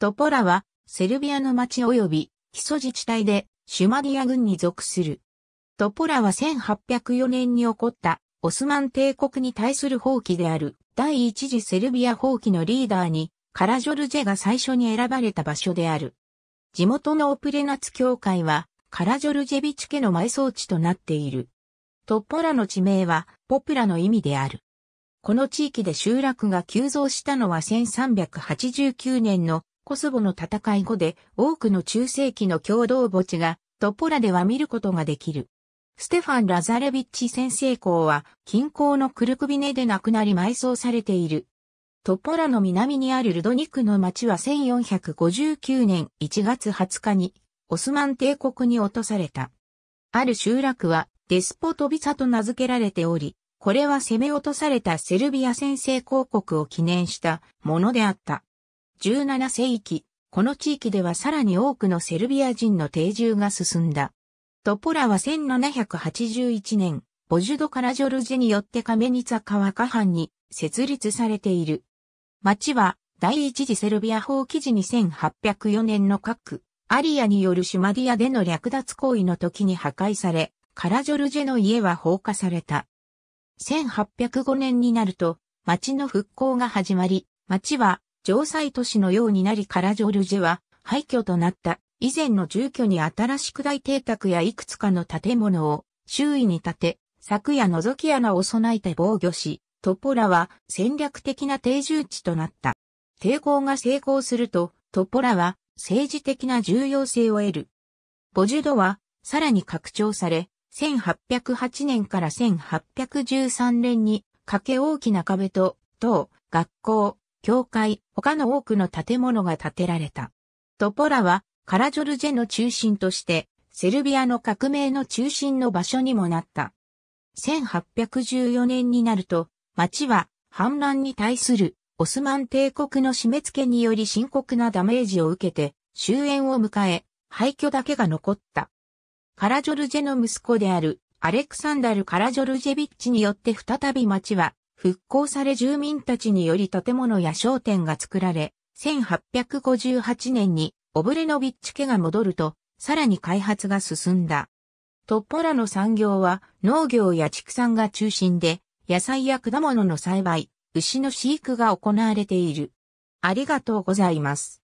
トポラは、セルビアの町及び、基礎自治体で、シュマディア軍に属する。トポラは1804年に起こった、オスマン帝国に対する放棄である、第一次セルビア放棄のリーダーに、カラジョルジェが最初に選ばれた場所である。地元のオプレナツ教会は、カラジョルジェビチ家の埋葬地となっている。トポラの地名は、ポプラの意味である。この地域で集落が急増したのは1389年のコスボの戦い後で多くの中世紀の共同墓地がトポラでは見ることができる。ステファン・ラザレビッチ先生校は近郊のクルクビネで亡くなり埋葬されている。トポラの南にあるルドニクの町は1459年1月20日にオスマン帝国に落とされた。ある集落はデスポトビサと名付けられており、これは攻め落とされたセルビア先生公国を記念したものであった。17世紀、この地域ではさらに多くのセルビア人の定住が進んだ。トポラは1781年、ボジュド・カラジョルジェによってカメニツァ川下藩に設立されている。町は第一次セルビア法記事に1 8 0 4年の各アリアによるシュマディアでの略奪行為の時に破壊され、カラジョルジェの家は放火された。1805年になると、町の復興が始まり、町は城塞都市のようになりカラジョルジェは廃墟となった以前の住居に新しく大邸宅やいくつかの建物を周囲に建て、柵や覗き穴を備えて防御し、トポラは戦略的な定住地となった。抵抗が成功すると、トポラは政治的な重要性を得る。ボジュドはさらに拡張され、1808年から1813年に、かけ大きな壁と、塔、学校、教会、他の多くの建物が建てられた。トポラはカラジョルジェの中心として、セルビアの革命の中心の場所にもなった。1814年になると、町は反乱に対するオスマン帝国の締め付けにより深刻なダメージを受けて終焉を迎え、廃墟だけが残った。カラジョルジェの息子であるアレクサンダル・カラジョルジェビッチによって再び町は復興され住民たちにより建物や商店が作られ、1858年にオブレノビッチ家が戻ると、さらに開発が進んだ。トッポラの産業は農業や畜産が中心で、野菜や果物の栽培、牛の飼育が行われている。ありがとうございます。